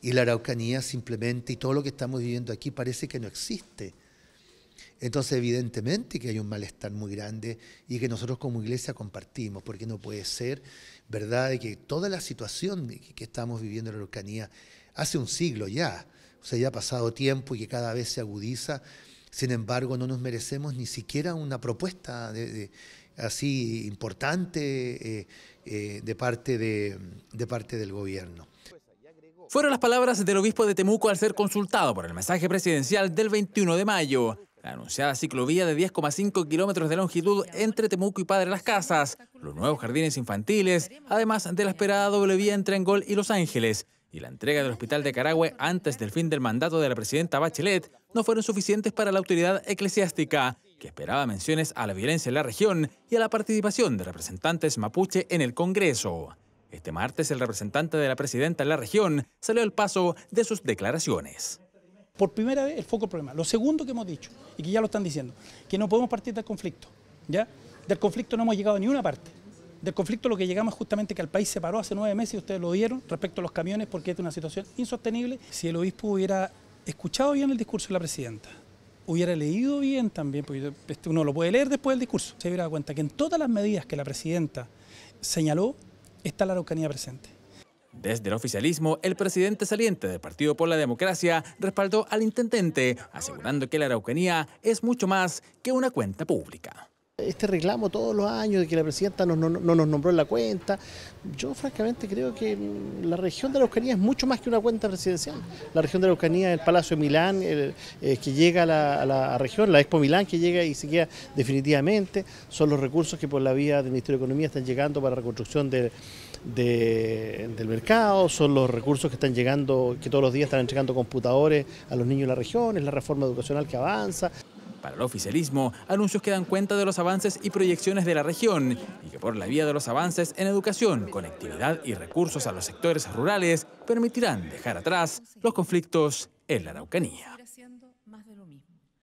Y la Araucanía simplemente, y todo lo que estamos viviendo aquí parece que no existe. Entonces, evidentemente que hay un malestar muy grande y que nosotros como iglesia compartimos, porque no puede ser, ¿verdad?, de que toda la situación que estamos viviendo en la Araucanía hace un siglo ya, o sea, ya ha pasado tiempo y que cada vez se agudiza, sin embargo, no nos merecemos ni siquiera una propuesta de, así importante eh, eh, de, parte de parte del gobierno. Fueron las palabras del obispo de Temuco al ser consultado por el mensaje presidencial del 21 de mayo. La anunciada ciclovía de 10,5 kilómetros de longitud entre Temuco y Padre Las Casas, los nuevos jardines infantiles, además de la esperada doble vía entre Angol y Los Ángeles, y la entrega del hospital de Carahue antes del fin del mandato de la presidenta Bachelet, no fueron suficientes para la autoridad eclesiástica, que esperaba menciones a la violencia en la región y a la participación de representantes mapuche en el Congreso. Este martes el representante de la presidenta en la región salió al paso de sus declaraciones. Por primera vez el foco del problema. Lo segundo que hemos dicho, y que ya lo están diciendo, que no podemos partir del conflicto. ¿ya? Del conflicto no hemos llegado a ninguna parte. Del conflicto lo que llegamos es justamente que el país se paró hace nueve meses, y ustedes lo vieron, respecto a los camiones, porque es una situación insostenible. Si el obispo hubiera escuchado bien el discurso de la presidenta, hubiera leído bien también, porque este, uno lo puede leer después del discurso, se hubiera dado cuenta que en todas las medidas que la presidenta señaló, está la Araucanía presente. Desde el oficialismo, el presidente saliente del Partido por la Democracia respaldó al intendente, asegurando que la Araucanía es mucho más que una cuenta pública. Este reclamo todos los años de que la presidenta no, nos nombró en la cuenta, yo francamente creo que mm, la región de la Eucanía es mucho más que una cuenta presidencial. La región de la Eucanía el Palacio de Milán eh, que llega a la, región, la Expo Milán que llega y se queda definitivamente, son los recursos que por la vía del Ministerio de Economía están llegando para la reconstrucción del mercado, son los recursos que están llegando, que todos los días están entregando computadores a los niños de la región, es la reforma educacional que avanza. Para el oficialismo, anuncios que dan cuenta de los avances y proyecciones de la región y que por la vía de los avances en educación, conectividad y recursos a los sectores rurales permitirán dejar atrás los conflictos en la Araucanía.